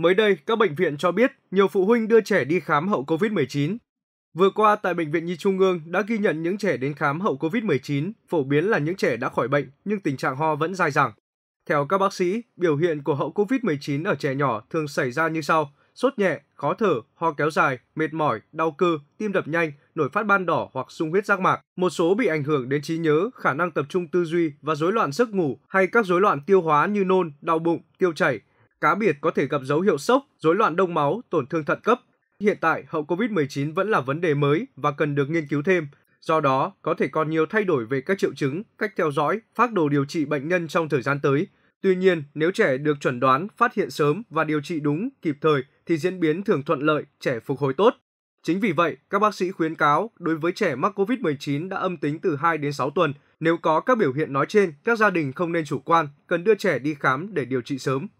Mới đây, các bệnh viện cho biết nhiều phụ huynh đưa trẻ đi khám hậu COVID-19. Vừa qua, tại Bệnh viện Nhi Trung ương đã ghi nhận những trẻ đến khám hậu COVID-19, phổ biến là những trẻ đã khỏi bệnh nhưng tình trạng ho vẫn dai dẳng. Theo các bác sĩ, biểu hiện của hậu COVID-19 ở trẻ nhỏ thường xảy ra như sau – sốt nhẹ, khó thở, ho kéo dài, mệt mỏi, đau cơ, tim đập nhanh, nổi phát ban đỏ hoặc sung huyết giác mạc. Một số bị ảnh hưởng đến trí nhớ, khả năng tập trung tư duy và rối loạn giấc ngủ hay các rối loạn tiêu hóa như nôn, đau bụng, tiêu chảy, Cá biệt có thể gặp dấu hiệu sốc, rối loạn đông máu, tổn thương thận cấp. Hiện tại, hậu COVID-19 vẫn là vấn đề mới và cần được nghiên cứu thêm. Do đó, có thể còn nhiều thay đổi về các triệu chứng, cách theo dõi, phác đồ điều trị bệnh nhân trong thời gian tới. Tuy nhiên, nếu trẻ được chuẩn đoán, phát hiện sớm và điều trị đúng, kịp thời thì diễn biến thường thuận lợi, trẻ phục hồi tốt. Chính vì vậy, các bác sĩ khuyến cáo đối với trẻ mắc COVID-19 đã âm tính từ 2 đến 6 tuần, nếu có các biểu hiện nói trên, các gia đình không nên chủ quan, cần đưa trẻ đi khám để điều trị sớm.